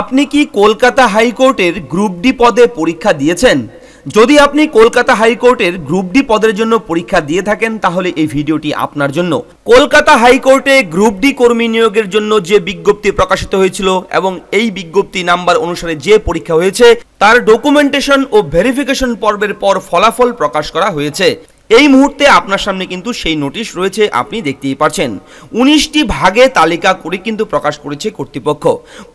আপনি কি কলকাতা হাইকোর্টের গ্রুপ ডি পদে পরীক্ষা দিয়েছেন যদি আপনি কলকাতা হাইকোর্টের গ্রুপ ডি পদের জন্য পরীক্ষা দিয়ে থাকেন তাহলে এই ভিডিওটি আপনার জন্য কলকাতা হাইকোর্টে গ্রুপ ডি কর্মী নিয়োগের জন্য যে বিজ্ঞপ্তি প্রকাশিত হয়েছিল এবং এই বিজ্ঞপ্তি নাম্বার অনুসারে যে পরীক্ষা হয়েছে তার ডকুমেন্টেশন ও ভেরিফিকেশন পর্বের পর ফলাফল প্রকাশ করা হয়েছে এই মুহূর্তে আপনার সামনে কিন্তু সেই নোটিশ রয়েছে আপনি দেখতেই পাচ্ছেন উনিশটি ভাগে তালিকা করে কিন্তু প্রকাশ করেছে কর্তৃপক্ষ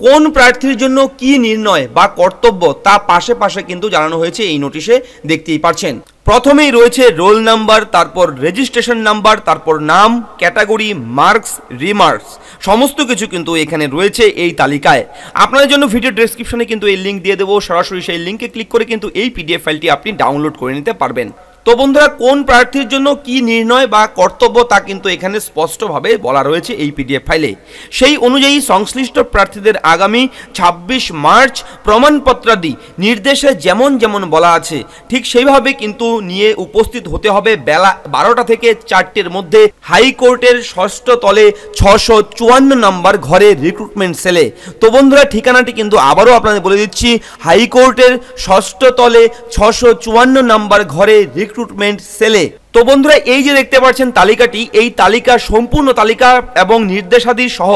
কোন প্রার্থীর জন্য কি নির্ণয় বা কর্তব্য তা পাশে পাশে কিন্তু জানানো হয়েছে এই নোটিশে দেখতেই পাচ্ছেন প্রথমেই রয়েছে রোল নাম্বার তারপর রেজিস্ট্রেশন নাম্বার তারপর নাম ক্যাটাগরি মার্কস রিমার্কস সমস্ত কিছু কিন্তু এখানে রয়েছে এই তালিকায় আপনাদের জন্য ভিডিও ডেসক্রিপশনে কিন্তু এই লিঙ্ক দিয়ে দেবো সরাসরি সেই লিঙ্কে ক্লিক করে কিন্তু এই পিডিএফ ফাইলটি আপনি ডাউনলোড করে নিতে পারবেন তো বন্ধুরা কোন প্রার্থীর জন্য কি নির্ণয় বা কর্তব্য তা কিন্তু এখানে স্পষ্টভাবে বলা রয়েছে এই পিডিএফ ফাইলে সেই অনুযায়ী সংশ্লিষ্ট প্রার্থীদের আগামী ২৬ মার্চ প্রমাণপত্রাদি নির্দেশে যেমন যেমন বলা আছে ঠিক সেইভাবে কিন্তু নিয়ে উপস্থিত হতে হবে বেলা বারোটা থেকে চারটের মধ্যে হাইকোর্টের ষষ্ঠ তলে ছশো চুয়ান্ন নম্বর ঘরে রিক্রুটমেন্ট সেলে তো বন্ধুরা ঠিকানাটি কিন্তু আবারও আপনাদের বলে দিচ্ছি হাইকোর্টের ষষ্ঠ তলে ছশো চুয়ান্ন নম্বর ঘরে রিক রিক্রুটমেন্ট সেলে তো বন্ধুরা এই যে দেখতে পাচ্ছেন তালিকাটি এই তালিকা সম্পূর্ণ তালিকা এবং নির্দেশাদি সহ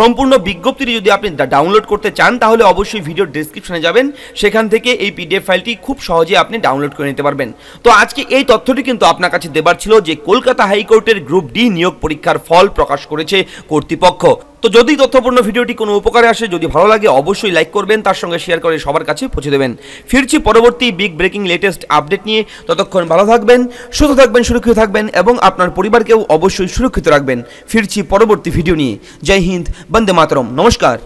সম্পূর্ণ বিজ্ঞপ্তিটি যদি আপনি ডাউনলোড করতে চান তাহলে অবশ্যই ভিডিও ডিসক্রিপশনে যাবেন সেখান থেকে এই পিডিএফ ফাইলটি খুব সহজে আপনি ডাউনলোড করে নিতে পারবেন তো আজকে এই তথ্যটি কিন্তু আপনার কাছে দেবার ছিল যে কলকাতা হাইকোর্টের গ্রুপ ডি নিয়োগ পরীক্ষার ফল প্রকাশ করেছে কর্তৃপক্ষ তো যদি তথ্যপূর্ণ ভিডিওটি কোনো উপকারে আসে যদি ভালো লাগে অবশ্যই লাইক করবেন তার সঙ্গে শেয়ার করে সবার কাছে পৌঁছে দেবেন ফিরছি পরবর্তী বিগ ব্রেকিং লেটেস্ট আপডেট নিয়ে ততক্ষণ ভালো থাকবেন সুস্থ থাকবেন থাকবেন সুরক্ষিত থাকবেন এবং আপনার পরিবারকেও অবশ্যই সুরক্ষিত রাখবেন ফিরছি পরবর্তী ভিডিও নিয়ে জয় হিন্দ বন্দে মাতরম নমস্কার